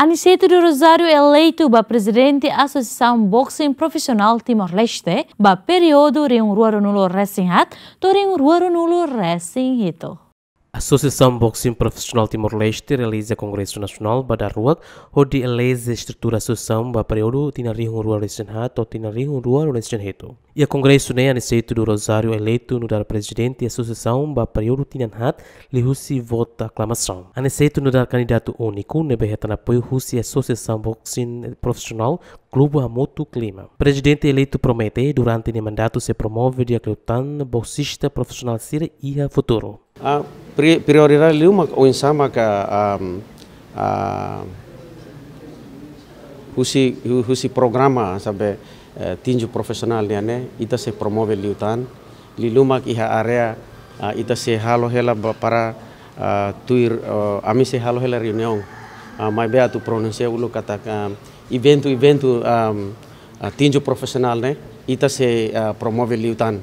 Aniceto Rosário eleito ba presidente Associação Boxing Profissional Timor-Leste ba período reunruarunulo nulo resinhat, to reunruarunulo nulo resinhito. Associação Boxing Profissional Timor-Leste realiza Congresso Nacional pada ruat hodi eleza estrutura associação ba período tinarihung rua lesen hat ou tinarihung rua lesen E o Congresso é né, anseito do Rosário eleito no dar presidente associação ba período tinan hat lihusi vota aclamação. Anseito no dar candidato único ne né, behetan apoio husi Associação Boxing Profissional Clube Amoto Clima. Presidente eleito promete durante o mandato se promove de acreditar boxista profissional ser ia futuro. Ah. prioridade nenhuma o insama que a, a, husi husi programa sabe eh, tinju profesional ni ane ita se promove liutan li iha area ita se halo hela para tuir ami se halo hela reunião mai bea tu pronuncia ulu kata eventu eventu tinju profesional ne ita se promove liutan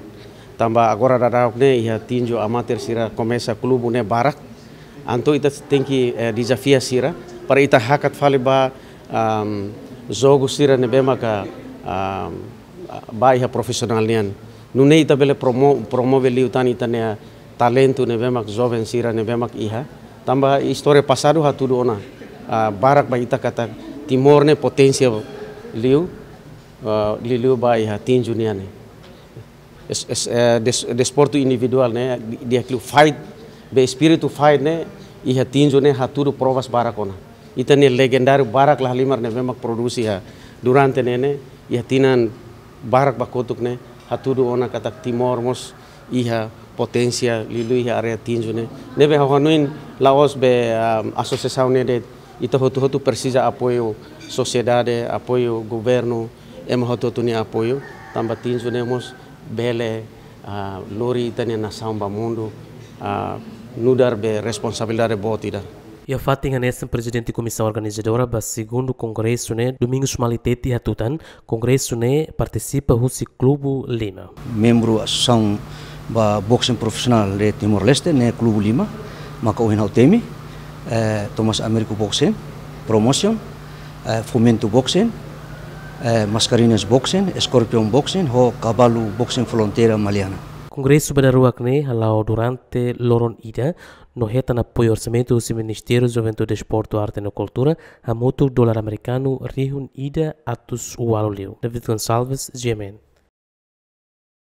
tamba agora rarau ne ia tinju amatir sira komesa clube barak anto ita tem que eh, desafia sira para ita hakat fale ba um, jogo sira ne bema ka um, ba iha profissional nian ita bele promo promove liu tani ita ne talento ne bema joven sira ne bema iha tamba istore passado hatudo ona uh, barak ba ita kata timor ne potensia liu uh, liu ba ia tinju nian Es- es- eh, des- desporto individual, né? De aquilo fight, de espírito fight, né? E a tinjo, né? A tudo provas para cona. E tem o legendário Barak Lahlimar, né? Vem a produzir durante, né? E a tinan Barak Bakotuk, né? A tudo ona kata Timor, mos, e a potência, lilo, e a área tinjo, né? Neve a Honuin, Laos, be ah, associação, né? E tá hotu hotu precisa apoio sociedade, apoio governo, e mo hotu apoio. Tamba tinjo, né? Mos, bele uh, lori tani na ba mundo uh, nudar be responsabilidade botida. E a fatinha nessa presidente da comissão organizadora do segundo congresso né Domingos Malitete Hatutan congresso né participa o Clube Lima. Membro são ba boxing profissional de Timor Leste né Clube Lima maka uhinau temi eh, Thomas Americo Boxing promotion eh, fomento boxing Eh, Mascarines Boxing, Scorpion Boxing o Caballo Boxing Frontera Maliana. Congresso Badaruacne, alao durante Loron Ida, no hetan apoio orçamento do Ministério de Juventude, Desporto, Arte e Cultura a Motu dólar americano Rihun Ida Atus Ualoleu. David Gonçalves, GMN.